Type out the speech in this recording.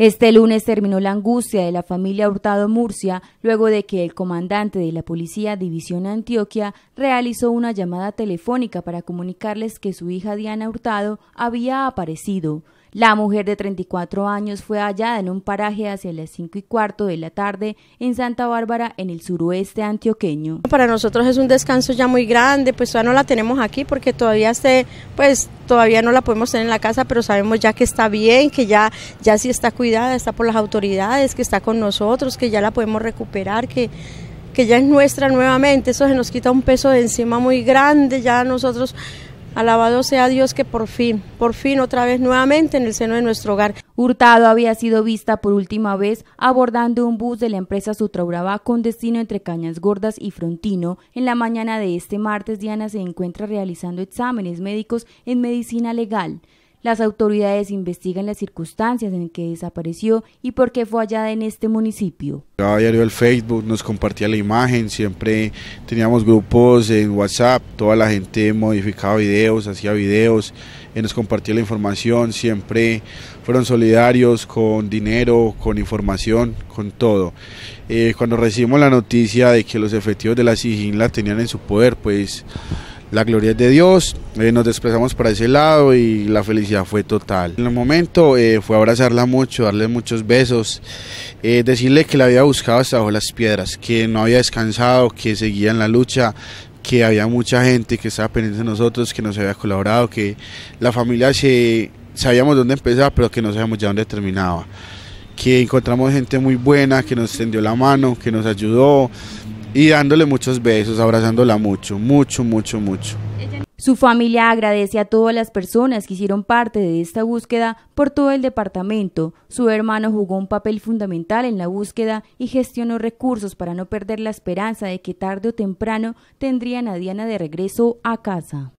Este lunes terminó la angustia de la familia Hurtado Murcia luego de que el comandante de la Policía División Antioquia realizó una llamada telefónica para comunicarles que su hija Diana Hurtado había aparecido. La mujer de 34 años fue hallada en un paraje hacia las 5 y cuarto de la tarde en Santa Bárbara, en el suroeste antioqueño. Para nosotros es un descanso ya muy grande, pues ya no la tenemos aquí porque todavía se, pues todavía no la podemos tener en la casa, pero sabemos ya que está bien, que ya, ya sí está cuidada, está por las autoridades, que está con nosotros, que ya la podemos recuperar, que que ya es nuestra nuevamente, eso se nos quita un peso de encima muy grande, ya nosotros Alabado sea Dios que por fin, por fin otra vez nuevamente en el seno de nuestro hogar. Hurtado había sido vista por última vez abordando un bus de la empresa Sutrauraba con destino entre Cañas Gordas y Frontino. En la mañana de este martes, Diana se encuentra realizando exámenes médicos en medicina legal. Las autoridades investigan las circunstancias en que desapareció y por qué fue hallada en este municipio. A diario el Facebook nos compartía la imagen, siempre teníamos grupos en WhatsApp, toda la gente modificaba videos, hacía videos, eh, nos compartía la información, siempre fueron solidarios con dinero, con información, con todo. Eh, cuando recibimos la noticia de que los efectivos de la SIGIN la tenían en su poder, pues la gloria es de Dios, eh, nos desplazamos para ese lado y la felicidad fue total. En el momento eh, fue abrazarla mucho, darle muchos besos, eh, decirle que la había buscado hasta bajo las piedras, que no había descansado, que seguía en la lucha, que había mucha gente que estaba pendiente de nosotros, que nos había colaborado, que la familia se, sabíamos dónde empezaba, pero que no sabíamos ya dónde terminaba. Que encontramos gente muy buena, que nos extendió la mano, que nos ayudó, y dándole muchos besos, abrazándola mucho, mucho, mucho, mucho. Su familia agradece a todas las personas que hicieron parte de esta búsqueda por todo el departamento. Su hermano jugó un papel fundamental en la búsqueda y gestionó recursos para no perder la esperanza de que tarde o temprano tendrían a Diana de regreso a casa.